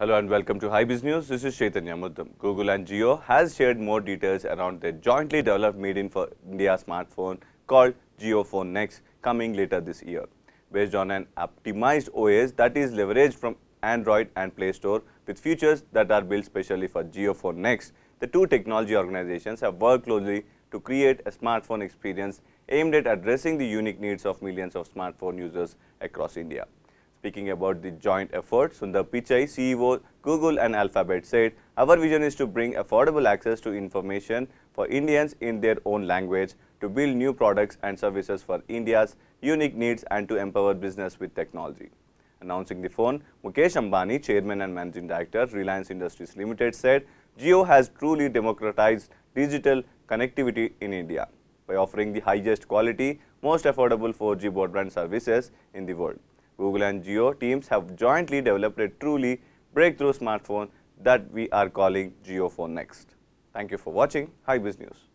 Hello and welcome to High News. This is Chaitanya Muddam. Google and Geo has shared more details around their jointly developed made in for India smartphone called GeoPhone Next coming later this year. Based on an optimized OS that is leveraged from Android and Play Store with features that are built specially for GeoPhone Next, the two technology organizations have worked closely to create a smartphone experience aimed at addressing the unique needs of millions of smartphone users across India. Speaking about the joint effort, Sundar Pichai, CEO Google and Alphabet said, our vision is to bring affordable access to information for Indians in their own language, to build new products and services for India's unique needs and to empower business with technology. Announcing the phone, Mukesh Ambani, Chairman and Managing Director, Reliance Industries Limited said, Geo has truly democratized digital connectivity in India by offering the highest quality, most affordable 4G broadband services in the world. Google and Geo teams have jointly developed a truly breakthrough smartphone that we are calling Geo Phone Next. Thank you for watching HiBiz News.